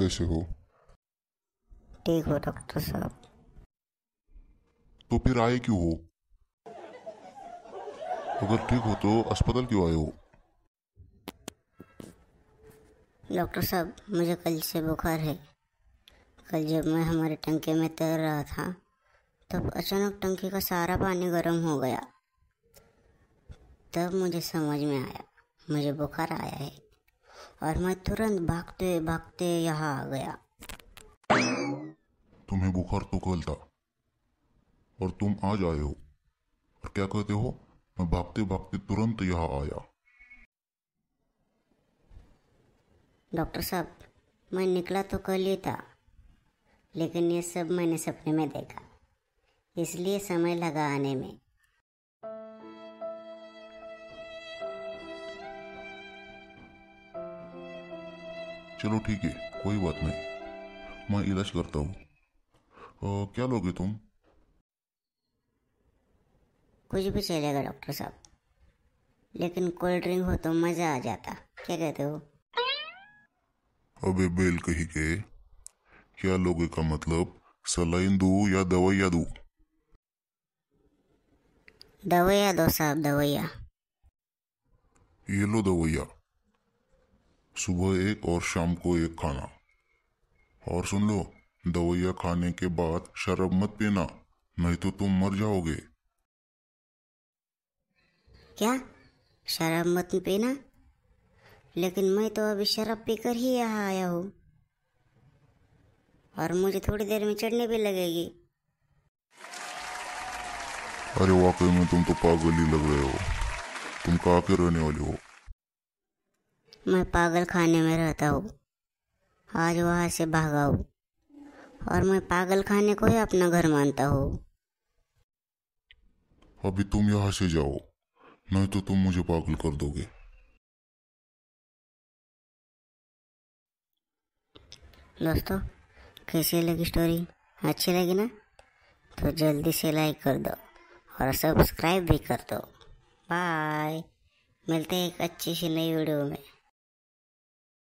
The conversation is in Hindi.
कैसे हो ठीक हो डॉक्टर साहब तो फिर आए क्यों हो अगर ठीक हो तो अस्पताल क्यों आए हो डॉक्टर साहब मुझे कल से बुखार है कल जब मैं हमारे टंके में तैर रहा था तब अचानक टंकी का सारा पानी गर्म हो गया तब मुझे समझ में आया मुझे बुखार आया है और मैं तुरंत भागते भागते यहाँ आ गया तुम्हें बुखार तो कल था और तुम आज आए हो और क्या कहते हो मैं भागते भागते तुरंत यहाँ आया डॉक्टर साहब मैं निकला तो कल ही था लेकिन ये सब मैंने सपने में देखा इसलिए समय लगा आने में चलो ठीक है कोई बात नहीं मैं इलाज करता हूँ क्या लोगे तुम कुछ भी चलेगा डॉक्टर साहब लेकिन कोल्ड ड्रिंक हो तो मज़ा आ जाता क्या कहते हो अबे बेल कही के क्या लोगे का मतलब सलाइन दू या दवाइया दू दवाइया दो साहब दवाइया ये लो दवाइया सुबह एक और शाम को एक खाना और सुन लो दवाइया खाने के बाद शराब मत पीना नहीं तो तुम मर जाओगे क्या शराब मत पीना लेकिन मैं तो अभी शराब पीकर ही यहाँ आया हूँ और मुझे थोड़ी देर में चढ़ने भी लगेगी अरे वाकई में तुम तो पागल ही लग रहे हो तुम कहा के रहने वाले हो मैं पागल खाने में रहता हूँ आज वहाँ से भागा हूँ और मैं पागल खाने को ही अपना घर मानता हूँ अभी तुम यहाँ से जाओ नहीं तो तुम मुझे पागल कर दोगे दोस्तों कैसी लगी स्टोरी अच्छी लगी ना तो जल्दी से लाइक कर दो और सब्सक्राइब भी कर दो बाय मिलते हैं एक अच्छी सी नई वीडियो में